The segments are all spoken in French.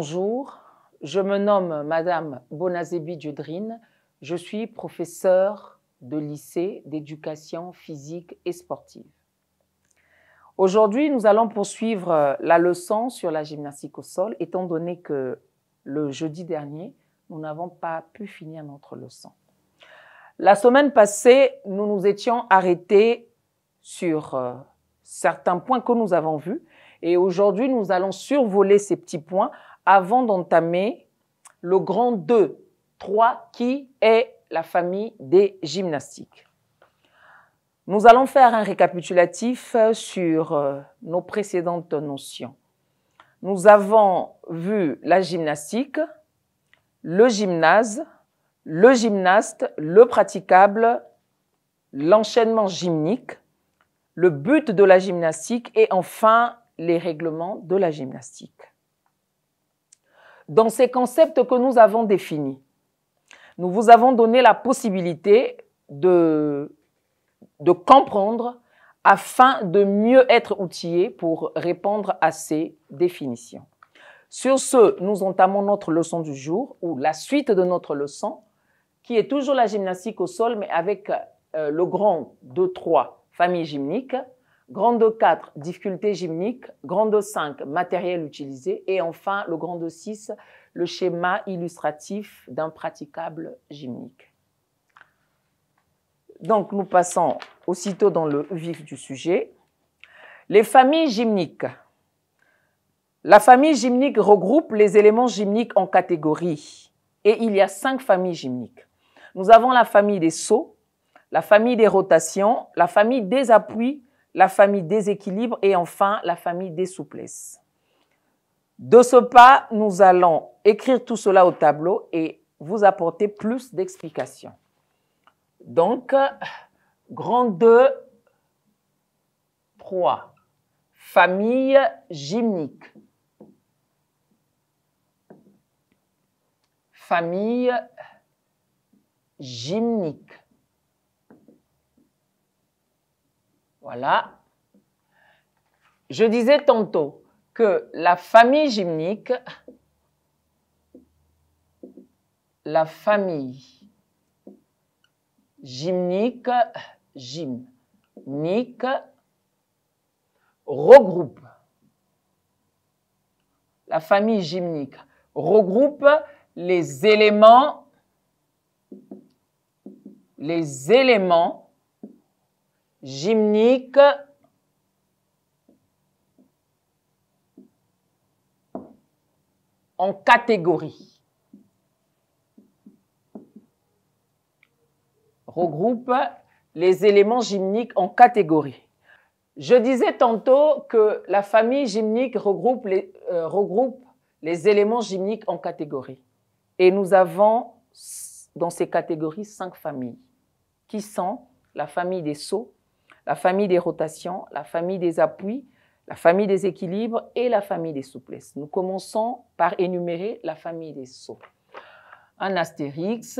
Bonjour, je me nomme Madame Bonazébi Dudrine. Je suis professeure de lycée d'éducation physique et sportive. Aujourd'hui, nous allons poursuivre la leçon sur la gymnastique au sol, étant donné que le jeudi dernier, nous n'avons pas pu finir notre leçon. La semaine passée, nous nous étions arrêtés sur euh, certains points que nous avons vus, et aujourd'hui, nous allons survoler ces petits points avant d'entamer le grand 2, 3, qui est la famille des gymnastiques. Nous allons faire un récapitulatif sur euh, nos précédentes notions. Nous avons vu la gymnastique, le gymnase, le gymnaste, le praticable, l'enchaînement gymnique, le but de la gymnastique et enfin les règlements de la gymnastique dans ces concepts que nous avons définis, nous vous avons donné la possibilité de, comprendre afin de mieux être outillé pour répondre à ces définitions. Sur ce, nous entamons notre leçon du jour ou la suite de notre leçon qui est toujours la gymnastique au sol mais avec euh, le grand 2-3 famille gymnique. Grande 4, difficulté gymnique. Grande 5, matériel utilisé. Et enfin, le grande 6, le schéma illustratif d'un praticable gymnique. Donc, nous passons aussitôt dans le vif du sujet. Les familles gymniques. La famille gymnique regroupe les éléments gymniques en catégories. Et il y a cinq familles gymniques. Nous avons la famille des sauts, la famille des rotations, la famille des appuis, la famille des équilibres et enfin la famille des souplesses. De ce pas, nous allons écrire tout cela au tableau et vous apporter plus d'explications. Donc, grand 2, 3 famille gymnique, famille gymnique. Voilà. Je disais tantôt que la famille gymnique, la famille gymnique, gymnique, regroupe. La famille gymnique regroupe les éléments, les éléments gymnique, en catégorie. Regroupe les éléments gymniques en catégorie. Je disais tantôt que la famille gymnique regroupe les, euh, regroupe les éléments gymniques en catégorie. Et nous avons dans ces catégories cinq familles, qui sont la famille des sceaux, la famille des rotations, la famille des appuis, la famille des équilibres et la famille des souplesses. Nous commençons par énumérer la famille des sauts. Un astérix,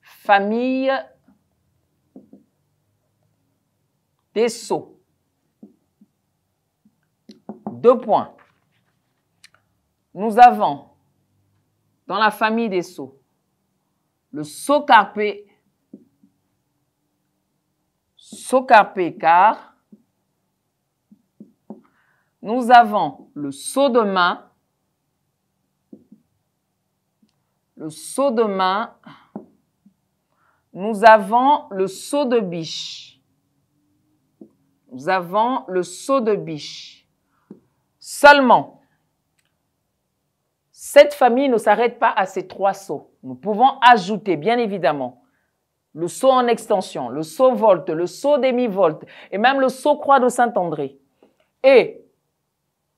famille des sauts. Deux points. Nous avons dans la famille des sauts le saut carpé car Nous avons le saut de main. Le saut de main. Nous avons le saut de biche. Nous avons le saut de biche. Seulement, cette famille ne s'arrête pas à ces trois sauts. Nous pouvons ajouter, bien évidemment, le saut en extension, le saut volte, le saut demi volte et même le saut croix de Saint-André. Et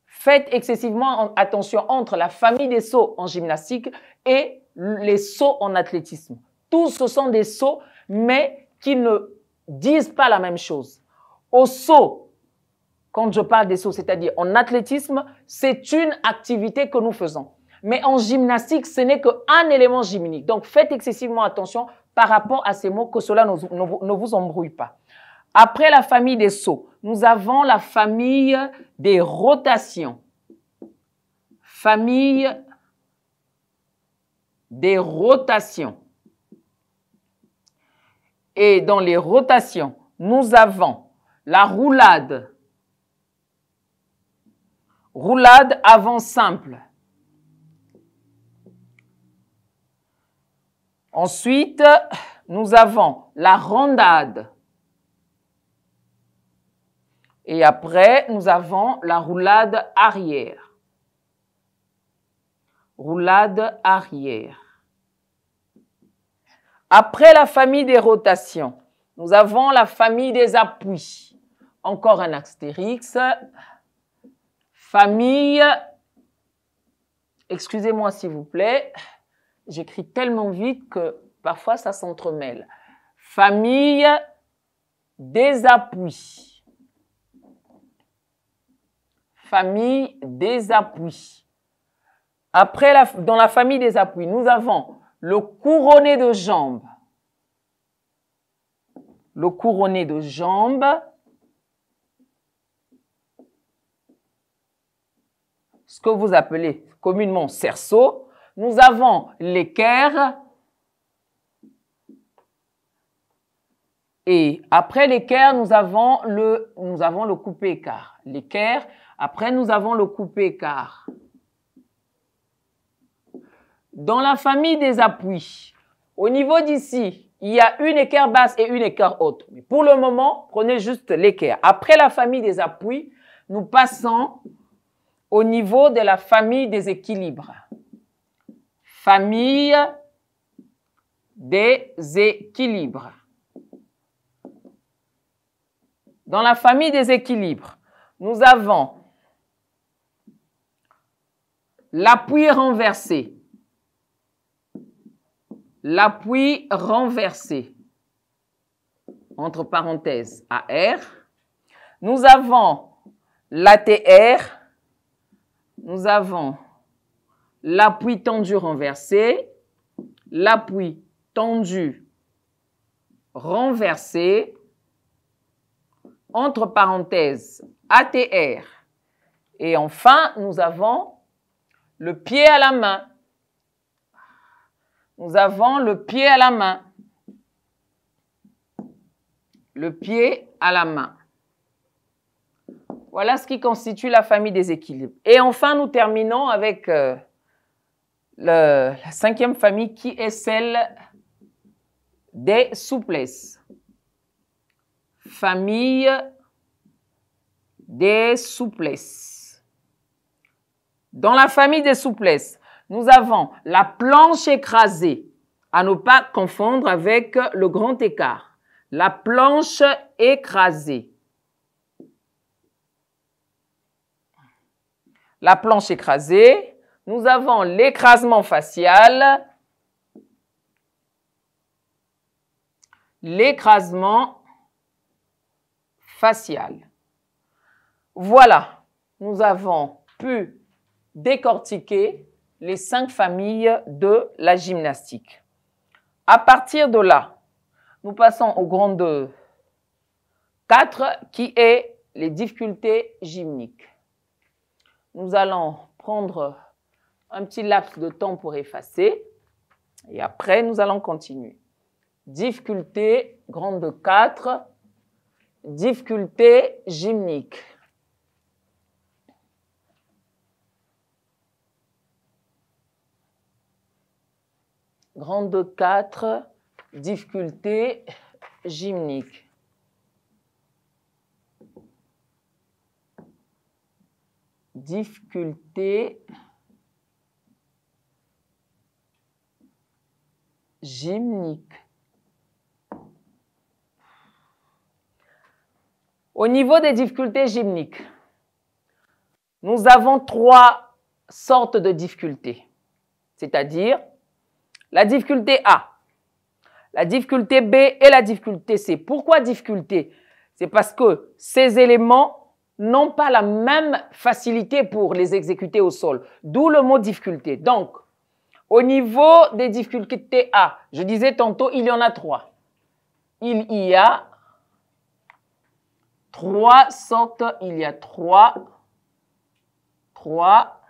faites excessivement attention entre la famille des sauts en gymnastique et les sauts en athlétisme. Tous ce sont des sauts, mais qui ne disent pas la même chose. Au saut, quand je parle des sauts, c'est-à-dire en athlétisme, c'est une activité que nous faisons. Mais en gymnastique, ce n'est qu'un élément gymnique. Donc faites excessivement attention par rapport à ces mots, que cela ne, vous embrouille pas. Après la famille des sauts, nous avons la famille des rotations. Famille des rotations. Et dans les rotations, nous avons la roulade. Roulade avant simple. Ensuite, nous avons la rondade. Et après, nous avons la roulade arrière. Roulade arrière. Après la famille des rotations, nous avons la famille des appuis. Encore un astérix. Famille, excusez-moi s'il vous plaît, j'écris tellement vite que parfois ça s'entremêle. Famille, des appuis. Famille des appuis. Après, dans la famille des appuis, nous avons le couronné de jambes. Le couronné de jambes. Ce que vous appelez communément cerceau. Nous avons l'équerre. Et après l'équerre, nous avons le, nous avons le coupé écart. L'équerre. Après, nous avons le coupé écart. Dans la famille des appuis, au niveau d'ici, il y a une équerre basse et une équerre haute. Mais pour le moment, prenez juste l'équerre. Après la famille des appuis, nous passons au niveau de la famille des équilibres famille des équilibres. Dans la famille des équilibres, nous avons l'appui renversé. L'appui renversé. Entre parenthèses, AR. Nous avons l'ATR. Nous avons l'appui tendu renversé, l'appui tendu renversé, entre parenthèses, ATR. Et enfin, nous avons le pied à la main. Nous avons le pied à la main. Le pied à la main. Voilà ce qui constitue la famille des équilibres. Et enfin, nous terminons avec euh, la cinquième famille qui est celle des souplesses. Famille des souplesses. Dans la famille des souplesses, nous avons la planche écrasée, à ne pas confondre avec le grand écart. La planche écrasée. La planche écrasée nous avons l'écrasement facial, l'écrasement facial. Voilà, nous avons pu décortiquer les cinq familles de la gymnastique. À partir de là, nous passons au grand 4 qui est les difficultés gymniques. Nous allons prendre un petit laps de temps pour effacer. Et après, nous allons continuer. Difficulté, grande 4. Difficulté gymnique. Grande 4, difficulté gymnique. Difficulté gymnique. Au niveau des difficultés gymniques, nous avons trois sortes de difficultés, c'est-à-dire la difficulté A, la difficulté B et la difficulté C. Pourquoi difficulté C'est parce que ces éléments n'ont pas la même facilité pour les exécuter au sol, d'où le mot difficulté. Donc, au niveau des difficultés A, je disais tantôt, il y en a trois. Il y a trois il y a trois, trois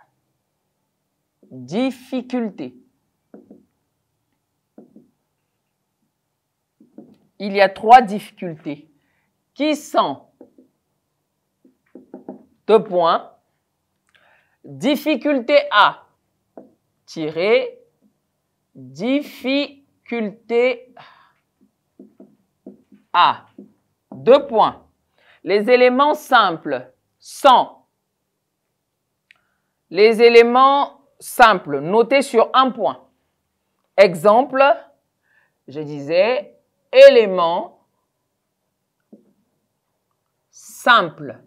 difficultés. Il y a trois difficultés qui sont deux points. Difficulté A, tirer difficulté à. Deux points. Les éléments simples sont les éléments simples notés sur un point. Exemple, je disais éléments simples.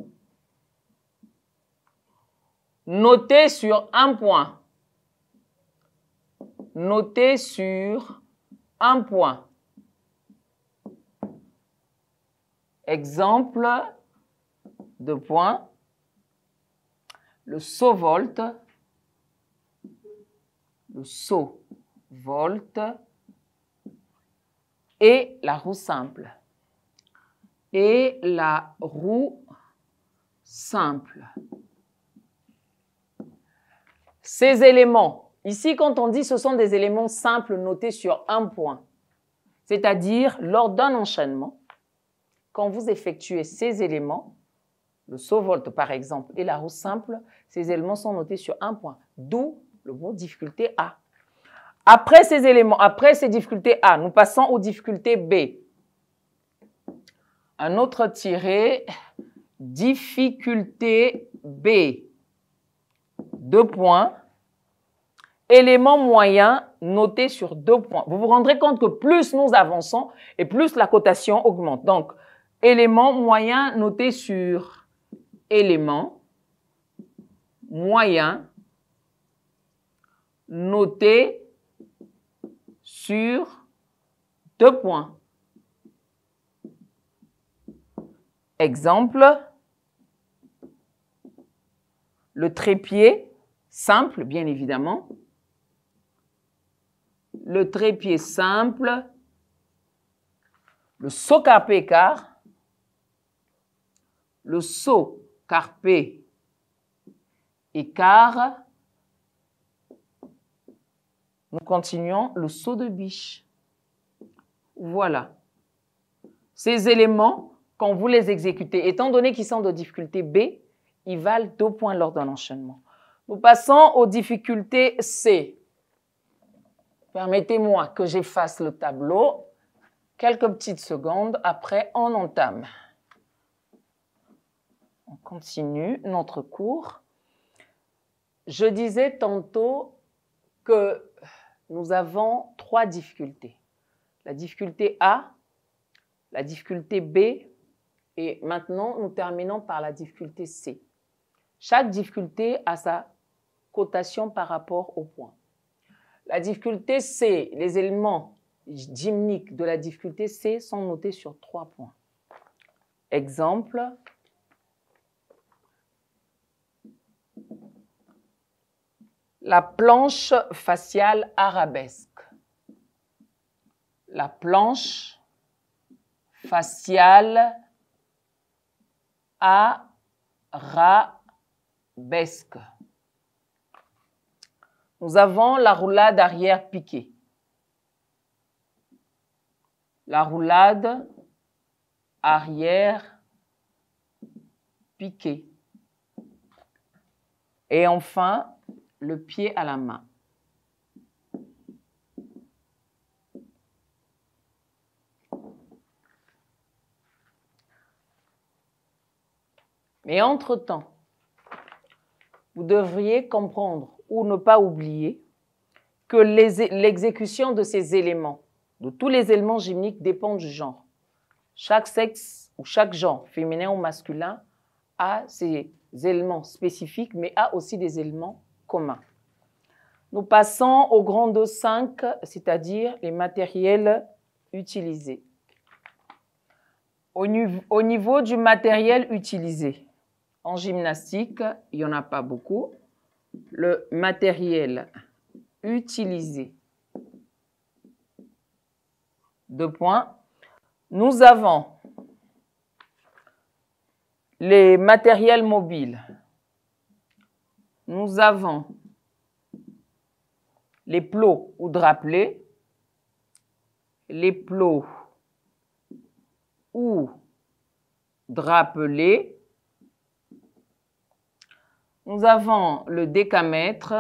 noté sur un point noté sur un point. Exemple, de point. le saut volte le saut volt et la roue simple. Et la roue simple. Ces éléments Ici, quand on dit ce sont des éléments simples notés sur un point, c'est-à-dire lors d'un enchaînement, quand vous effectuez ces éléments, le sauvolte par exemple et la roue simple, ces éléments sont notés sur un point, d'où le mot difficulté A. Après ces éléments, après ces difficultés A, nous passons aux difficultés B. Un autre tiré, difficulté B. Deux points élément moyen noté sur deux points. Vous vous rendrez compte que plus nous avançons et plus la cotation augmente. Donc, élément moyen noté sur élément moyen noté sur deux points. Exemple, le trépied, simple bien évidemment, le trépied simple, le saut carpé écart, le saut carpé écart. Nous continuons le saut de biche. Voilà. Ces éléments, quand vous les exécutez, étant donné qu'ils sont de difficulté B, ils valent deux points lors d'un enchaînement. Nous passons aux difficultés C. Permettez-moi que j'efface le tableau. Quelques petites secondes, après on entame. On continue notre cours. Je disais tantôt que nous avons trois difficultés. La difficulté A, la difficulté B et maintenant nous terminons par la difficulté C. Chaque difficulté a sa cotation par rapport au point. La difficulté C, les éléments gymniques de la difficulté C sont notés sur trois points. Exemple, la planche faciale arabesque. La planche faciale arabesque. Nous avons la roulade arrière piquée. La roulade arrière piquée. Et enfin, le pied à la main. Mais entre-temps, vous devriez comprendre ou ne pas oublier que l'exécution de ces éléments, de tous les éléments gymniques, dépend du genre. Chaque sexe ou chaque genre, féminin ou masculin, a ses éléments spécifiques, mais a aussi des éléments communs. Nous passons au grand 5 c'est-à-dire les matériels utilisés. Au, au niveau du matériel utilisé, en gymnastique, il n'y en a pas beaucoup le matériel utilisé. Deux points. Nous avons les matériels mobiles. Nous avons les plots ou drapelés, les plots ou drapelés, nous avons le décamètre,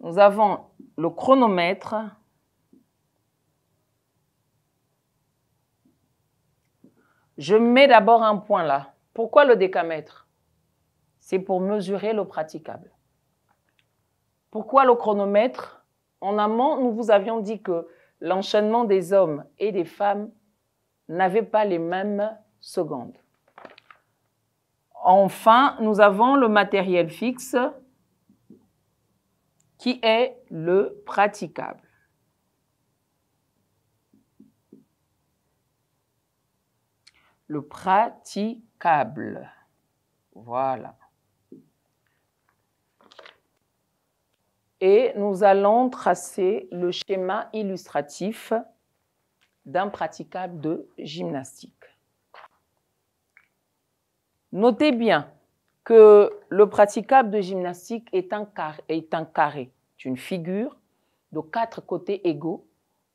nous avons le chronomètre, Je mets d'abord un point là. Pourquoi le décamètre C'est pour mesurer le praticable. Pourquoi le chronomètre En amont, nous vous avions dit que l'enchaînement des hommes et des femmes n'avaient pas les mêmes secondes. Enfin, nous avons le matériel fixe qui est le praticable. Le praticable. Voilà. Et nous allons tracer le schéma illustratif d'un praticable de gymnastique. Notez bien que le praticable de gymnastique est un, carré, est une figure de quatre côtés égaux,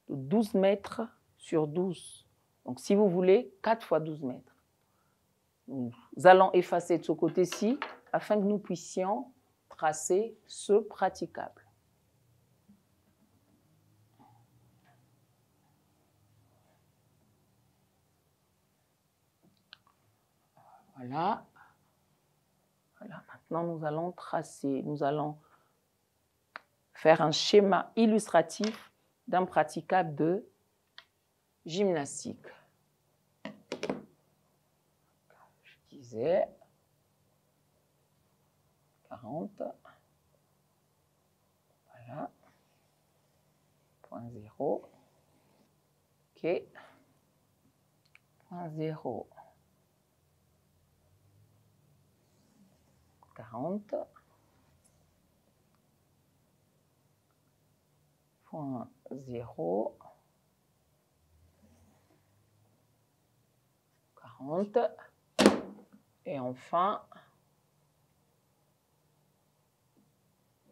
de 12 mètres sur 12. Donc si vous voulez, 4 fois 12 mètres. Nous allons effacer de ce côté-ci afin que nous puissions tracer ce praticable. Voilà. Voilà, maintenant nous allons tracer, nous allons faire un schéma illustratif d'un praticable de gymnastique. Je disais 40. Voilà. Point 0. OK. Point 0. 40 point 0 40 et enfin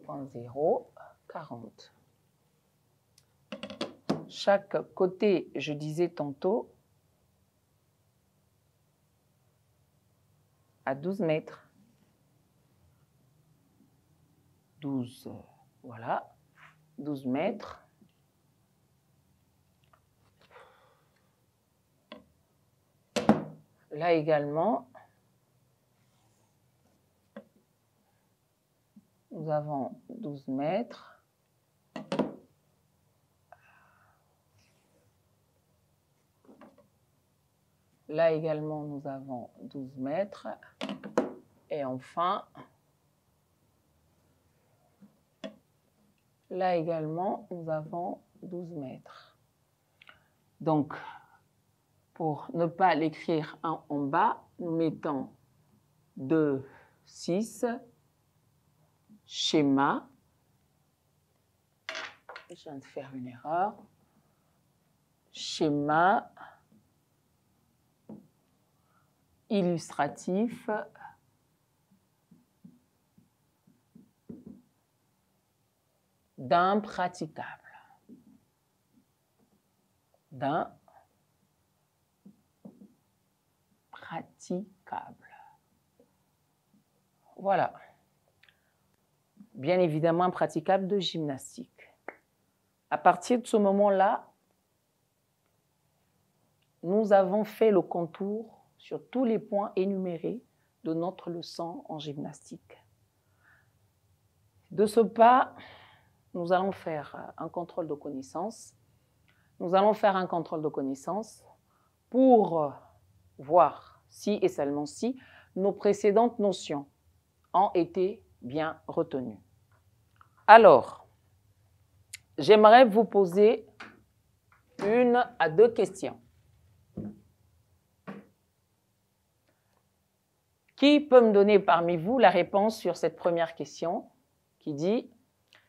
point 0 40 chaque côté je disais tantôt à 12 mètres 12, euh, voilà, 12 mètres. Là également, nous avons 12 mètres. Là également, nous avons 12 mètres. Et enfin, Là également, nous avons 12 mètres. Donc, pour ne pas l'écrire en, bas, nous mettons 2, 6, schéma. Je viens de faire une erreur. Schéma illustratif d'impraticable. D'impraticable. Voilà. Bien évidemment, praticable de gymnastique. À partir de ce moment-là, nous avons fait le contour sur tous les points énumérés de notre leçon en gymnastique. De ce pas, nous allons faire un contrôle de connaissance. Nous allons faire un contrôle de pour voir si et seulement si nos précédentes notions ont été bien retenues. Alors, j'aimerais vous poser une à deux questions. Qui peut me donner parmi vous la réponse sur cette première question qui dit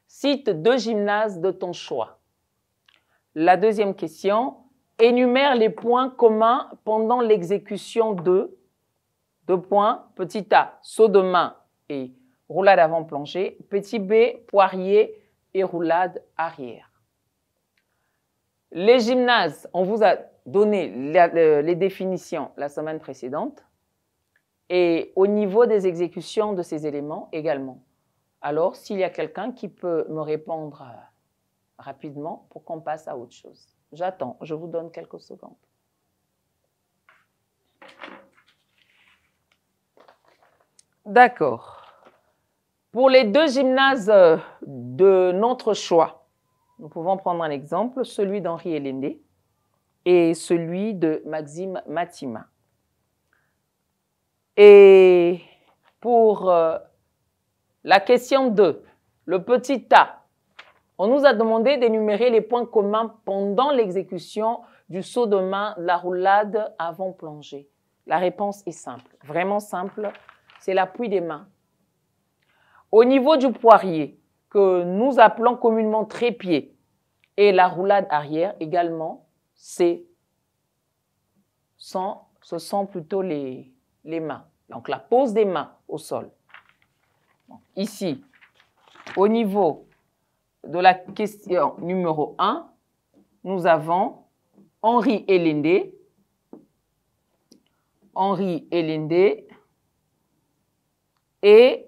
Cite deux gymnases de ton choix. La deuxième question, énumère les points communs pendant l'exécution de deux points, petit a, saut de main et roulade avant plongée, petit b, poirier et roulade arrière. Les gymnases, on vous a donné les définitions la semaine précédente et au niveau des exécutions de ces éléments également. Alors, s'il y a quelqu'un qui peut me répondre euh, rapidement pour qu'on passe à autre chose. J'attends, je vous donne quelques secondes. D'accord. Pour les deux gymnases euh, de notre choix, nous pouvons prendre un exemple, celui d'Henri Héléné et celui de Maxime Matima. Et pour euh, la question 2, le petit a. On nous a demandé d'énumérer les points communs pendant l'exécution du saut de main, la roulade avant plongée. La réponse est simple, vraiment simple, c'est l'appui des mains. Au niveau du poirier, que nous appelons communément trépied, et la roulade arrière également, c'est ce sont plutôt les, les mains. Donc la pose des mains au sol ici, au niveau de la question numéro 1, nous avons Henri Hélendé Henri Elende et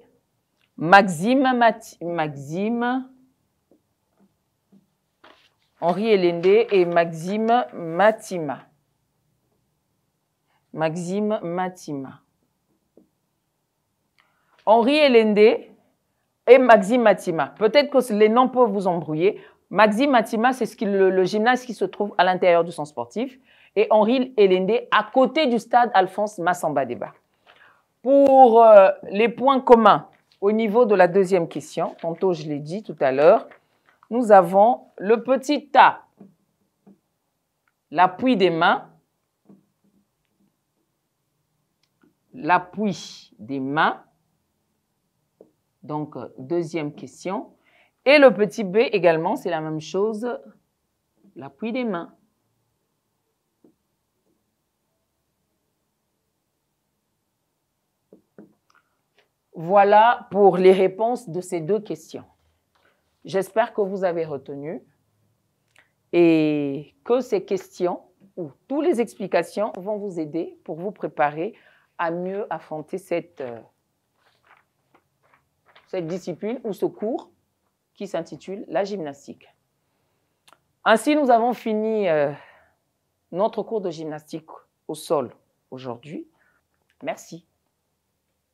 Maxime, Maxime Henri et Maxime Matima. Maxime Matima. Henri Elende et Maxime Matima. Peut-être que les noms peuvent vous embrouiller. Maxime Matima, c'est le, gymnase qui se trouve à l'intérieur du centre sportif. Et Henri Elende, à côté du stade Alphonse Massamba Débat. Pour euh, les points communs, au niveau de la deuxième question, tantôt je l'ai dit tout à l'heure, nous avons le petit tas, l'appui des mains, l'appui des mains, donc, euh, deuxième question. Et le petit b également, c'est la même chose, l'appui des mains. Voilà pour les réponses de ces deux questions. J'espère que vous avez retenu et que ces questions ou toutes les explications vont vous aider pour vous préparer à mieux affronter cette... Euh, cette discipline ou ce cours qui s'intitule la gymnastique. Ainsi, nous avons fini euh, notre cours de gymnastique au sol aujourd'hui. Merci.